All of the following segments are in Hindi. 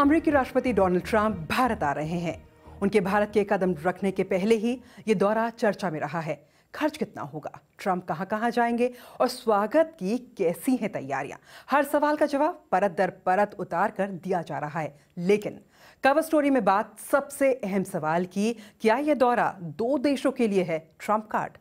अमरीकी राष्ट्रपति डोनाल्ड ट्रंप भारत आ रहे हैं उनके भारत के कदम रखने के पहले ही ये दौरा चर्चा में रहा है खर्च कितना होगा ट्रंप कहां कहां जाएंगे और स्वागत की कैसी हैं तैयारियां हर सवाल का जवाब परत दर परत उतार कर दिया जा रहा है लेकिन कवर स्टोरी में बात सबसे अहम सवाल की क्या यह दौरा दो देशों के लिए है ट्रंप कार्ड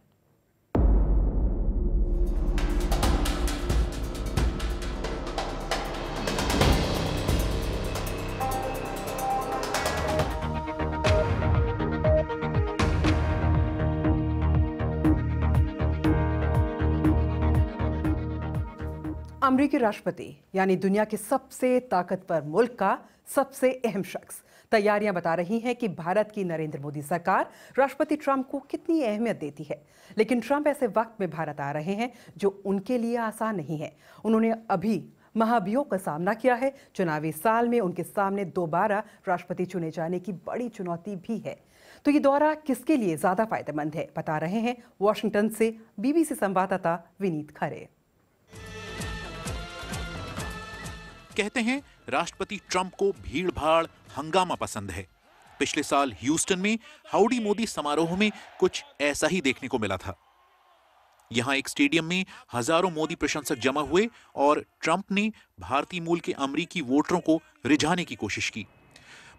अमरीकी राष्ट्रपति यानी दुनिया के सबसे ताकतवर मुल्क का सबसे अहम शख्स तैयारियां बता रही हैं कि भारत की नरेंद्र मोदी सरकार राष्ट्रपति ट्रंप को कितनी अहमियत देती है लेकिन ट्रंप ऐसे वक्त में भारत आ रहे हैं जो उनके लिए आसान नहीं है उन्होंने अभी महाभियोग का सामना किया है चुनावी साल में उनके सामने दोबारा राष्ट्रपति चुने जाने की बड़ी चुनौती भी है तो ये दौरा किसके लिए ज्यादा फायदेमंद है बता रहे हैं वॉशिंगटन से बीबीसी संवाददाता विनीत खरे कहते हैं राष्ट्रपति ट्रंप को भीड़ भाड़ हंगामा पसंद है पिछले साल ह्यूस्टन में हाउडी मोदी समारोह में कुछ ऐसा ही देखने को मिला था यहां एक स्टेडियम में हजारों मोदी प्रशंसक जमा हुए और ट्रंप ने भारतीय मूल के अमरीकी वोटरों को रिझाने की कोशिश की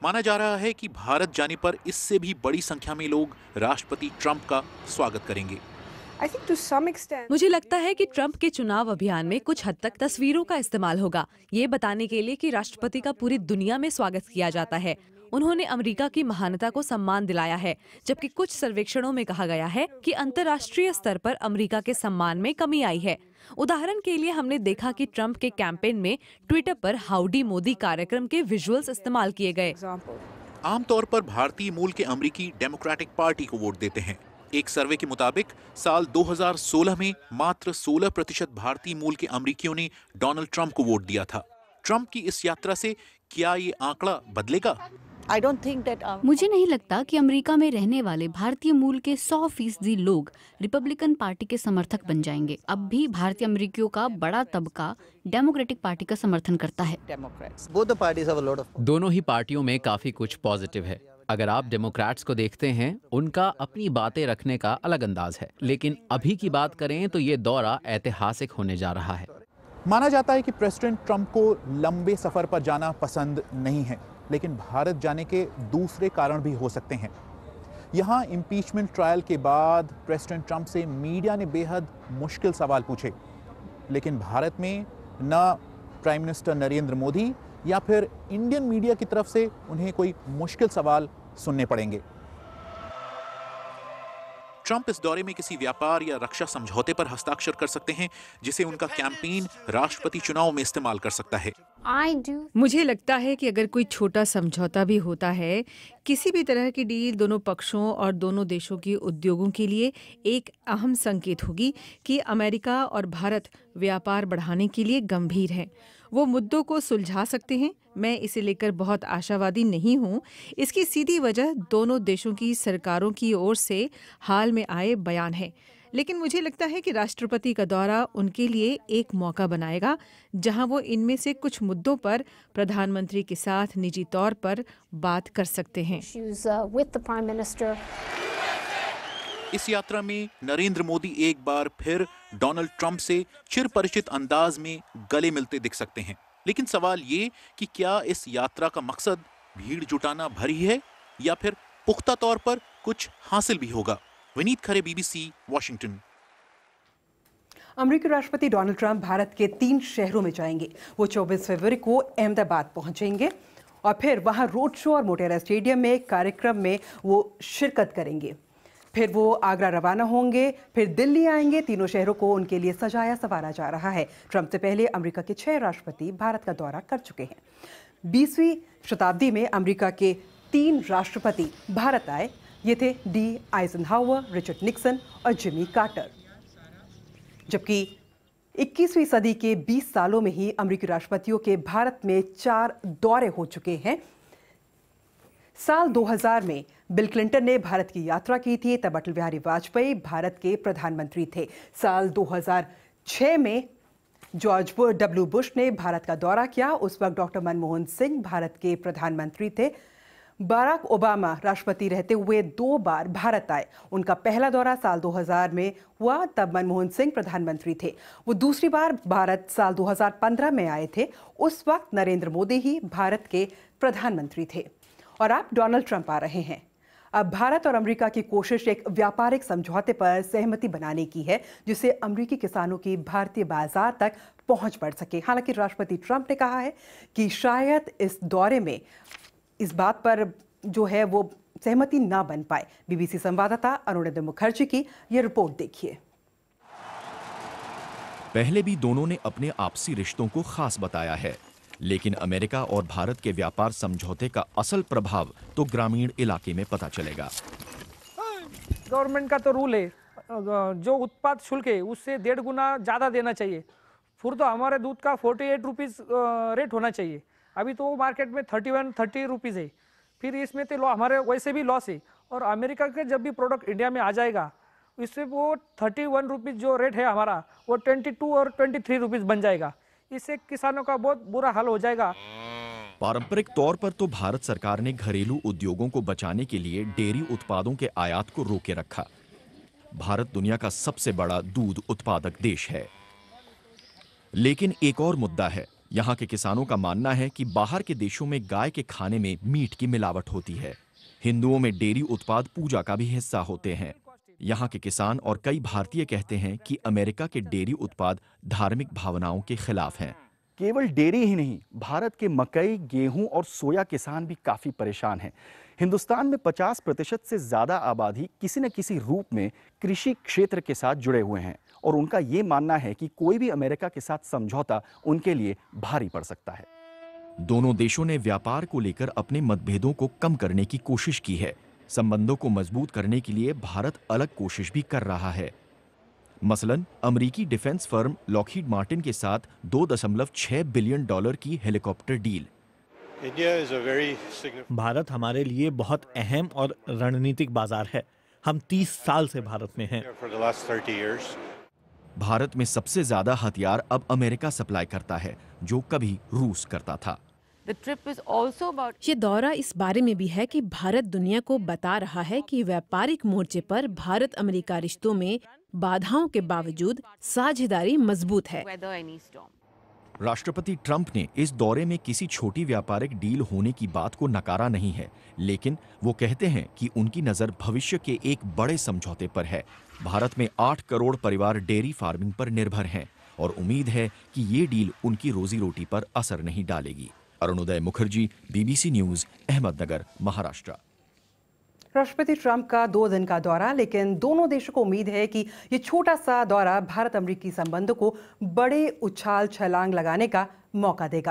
माना जा रहा है कि भारत जाने पर इससे भी बड़ी संख्या में लोग राष्ट्रपति ट्रंप का स्वागत करेंगे मुझे लगता है कि ट्रंप के चुनाव अभियान में कुछ हद तक तस्वीरों का इस्तेमाल होगा ये बताने के लिए कि राष्ट्रपति का पूरी दुनिया में स्वागत किया जाता है उन्होंने अमेरिका की महानता को सम्मान दिलाया है जबकि कुछ सर्वेक्षणों में कहा गया है कि अंतर्राष्ट्रीय स्तर पर अमेरिका के सम्मान में कमी आई है उदाहरण के लिए हमने देखा कि ट्रंप के कैंपेन में ट्विटर पर हाउडी मोदी कार्यक्रम के विजुअल्स इस्तेमाल किए गए आमतौर पर भारतीय मूल के अमरीकी डेमोक्रेटिक पार्टी को वोट देते हैं एक सर्वे के मुताबिक साल 2016 में मात्र 16 प्रतिशत भारतीय मूल के अमरीकियों ने डोनाल्ड ट्रंप को वोट दिया था ट्रंप की इस यात्रा से क्या ये आंकड़ा बदलेगा uh, मुझे नहीं लगता कि अमेरिका में रहने वाले भारतीय मूल के 100 फीसदी लोग रिपब्लिकन पार्टी के समर्थक बन जाएंगे अब भी भारतीय अमेरिकियों का बड़ा तबका डेमोक्रेटिक पार्टी का समर्थन करता है दोनों ही पार्टियों में काफी कुछ पॉजिटिव है अगर आप डेमोक्रेट्स को देखते हैं उनका अपनी बातें रखने का अलग अंदाज है लेकिन अभी की बात करें तो ये दौरा ऐतिहासिक होने जा रहा है माना जाता है कि प्रेसिडेंट ट्रंप को लंबे सफर पर जाना पसंद नहीं है लेकिन भारत जाने के दूसरे कारण भी हो सकते हैं यहाँ इम्पीचमेंट ट्रायल के बाद प्रेसिडेंट ट्रंप से मीडिया ने बेहद मुश्किल सवाल पूछे लेकिन भारत में न प्राइम मिनिस्टर नरेंद्र मोदी या फिर इंडियन मीडिया की तरफ से उन्हें कोई मुश्किल सवाल सुनने पड़ेंगे ट्रंप इस दौरे में किसी व्यापार या रक्षा समझौते पर हस्ताक्षर कर सकते हैं जिसे उनका कैंपेन राष्ट्रपति चुनाव में इस्तेमाल कर सकता है मुझे लगता है कि अगर कोई छोटा समझौता भी होता है किसी भी तरह की डील दोनों पक्षों और दोनों देशों के उद्योगों के लिए एक अहम संकेत होगी कि अमेरिका और भारत व्यापार बढ़ाने के लिए गंभीर है वो मुद्दों को सुलझा सकते हैं मैं इसे लेकर बहुत आशावादी नहीं हूं इसकी सीधी वजह दोनों देशों की सरकारों की ओर से हाल में आए बयान है लेकिन मुझे लगता है कि राष्ट्रपति का दौरा उनके लिए एक मौका बनाएगा जहां वो इनमें से कुछ मुद्दों पर प्रधानमंत्री के साथ निजी तौर पर बात कर सकते हैं uh, इस यात्रा में नरेंद्र मोदी एक बार फिर डोनाल्ड ट्रंप से चिर परिचित अंदाज में गले मिलते दिख सकते हैं लेकिन सवाल ये कि क्या इस यात्रा का मकसद भीड़ जुटाना भरी है या फिर पुख्ता तौर पर कुछ हासिल भी होगा विनीत खरे बीबीसी वॉशिंगटन अमरीकी राष्ट्रपति डोनाल्ड ट्रंप भारत के तीन शहरों में जाएंगे वो 24 फरवरी को अहमदाबाद पहुंचेंगे और फिर वहां रोड शो और मोटेरा स्टेडियम में एक कार्यक्रम में वो शिरकत करेंगे फिर वो आगरा रवाना होंगे फिर दिल्ली आएंगे तीनों शहरों को उनके लिए सजाया संवारा जा रहा है ट्रंप से पहले अमेरिका के छह राष्ट्रपति भारत का दौरा कर चुके हैं बीसवीं शताब्दी में अमेरिका के तीन राष्ट्रपति भारत आए ये थे डी आइजन रिचर्ड निक्सन और जिमी कार्टर जबकि 21वीं सदी के 20 सालों में ही अमरीकी राष्ट्रपतियों के भारत में चार दौरे हो चुके हैं साल 2000 में बिल क्लिंटन ने भारत की यात्रा की थी तब अटल बिहारी वाजपेयी भारत के प्रधानमंत्री थे साल 2006 में जॉर्ज डब्ल्यू बुश ने भारत का दौरा किया उस वक्त डॉक्टर मनमोहन सिंह भारत के प्रधानमंत्री थे बराक ओबामा राष्ट्रपति रहते हुए दो बार भारत आए उनका पहला दौरा साल 2000 में हुआ तब मनमोहन सिंह प्रधानमंत्री थे वो दूसरी बार भारत साल 2015 में आए थे उस वक्त नरेंद्र मोदी ही भारत के प्रधानमंत्री थे और आप डोनाल्ड ट्रंप आ रहे हैं अब भारत और अमेरिका की कोशिश एक व्यापारिक समझौते पर सहमति बनाने की है जिससे अमेरिकी किसानों की भारतीय बाजार तक पहुंच बढ़ सके हालांकि राष्ट्रपति ट्रंप ने कहा है कि शायद इस दौरे में इस बात पर जो है वो सहमति ना बन पाए बीबीसी संवाददाता अरुणेंद्र मुखर्जी की ये रिपोर्ट देखिए पहले भी दोनों ने अपने आपसी रिश्तों को खास बताया है लेकिन अमेरिका और भारत के व्यापार समझौते का असल प्रभाव तो ग्रामीण इलाके में पता चलेगा गवर्नमेंट का तो रूल है जो उत्पाद शुल्क है उससे डेढ़ गुना ज़्यादा देना चाहिए फिर तो हमारे दूध का फोर्टी एट रुपीज़ रेट होना चाहिए अभी तो मार्केट में थर्टी वन थर्टी रुपीज़ है फिर इसमें तो हमारे वैसे भी लॉस है और अमेरिका के जब भी प्रोडक्ट इंडिया में आ जाएगा इससे वो थर्टी वन रुपीज़ जो रेट है हमारा वो ट्वेंटी टू और ट्वेंटी थ्री रुपीज़ बन जाएगा इससे किसानों का बहुत बुरा हाल हो जाएगा पारंपरिक तौर पर तो भारत सरकार ने घरेलू उद्योगों को बचाने के लिए डेयरी उत्पादों के आयात को रोके रखा भारत दुनिया का सबसे बड़ा दूध उत्पादक देश है लेकिन एक और मुद्दा है यहाँ के किसानों का मानना है कि बाहर के देशों में गाय के खाने में मीट की मिलावट होती है हिंदुओं में डेयरी उत्पाद पूजा का भी हिस्सा होते हैं यहाँ के किसान और कई भारतीय कहते हैं कि अमेरिका के डेयरी उत्पाद धार्मिक भावनाओं के खिलाफ हैं केवल डेयरी ही नहीं भारत के मकई गेहूं और सोया किसान भी काफ़ी परेशान हैं हिंदुस्तान में 50 प्रतिशत से ज़्यादा आबादी किसी न किसी रूप में कृषि क्षेत्र के साथ जुड़े हुए हैं और उनका ये मानना है कि कोई भी अमेरिका के साथ समझौता उनके लिए भारी पड़ सकता है दोनों देशों ने व्यापार को लेकर अपने मतभेदों को कम करने की कोशिश की है संबंधों को मजबूत करने के लिए भारत अलग कोशिश भी कर रहा है मसलन अमरीकी डिफेंस फर्म लॉकहीड मार्टिन के साथ 2.6 बिलियन डॉलर की हेलीकॉप्टर डील भारत हमारे लिए बहुत अहम और रणनीतिक बाजार है हम 30 साल से भारत में हैं। भारत में सबसे ज्यादा हथियार अब अमेरिका सप्लाई करता है जो कभी रूस करता था ये दौरा इस बारे में भी है कि भारत दुनिया को बता रहा है कि व्यापारिक मोर्चे पर भारत अमेरिका रिश्तों में बाधाओं के बावजूद साझेदारी मजबूत है राष्ट्रपति ट्रंप ने इस दौरे में किसी छोटी व्यापारिक डील होने की बात को नकारा नहीं है लेकिन वो कहते हैं कि उनकी नज़र भविष्य के एक बड़े समझौते पर है भारत में आठ करोड़ परिवार डेयरी फार्मिंग पर निर्भर हैं और उम्मीद है कि ये डील उनकी रोजी रोटी पर असर नहीं डालेगी अरुणोदय मुखर्जी बीबीसी न्यूज अहमदनगर महाराष्ट्र राष्ट्रपति ट्रंप का दो दिन का दौरा लेकिन दोनों देशों को उम्मीद है कि ये छोटा सा दौरा भारत अमरीकी संबंधों को बड़े उछाल छलांग लगाने का मौका देगा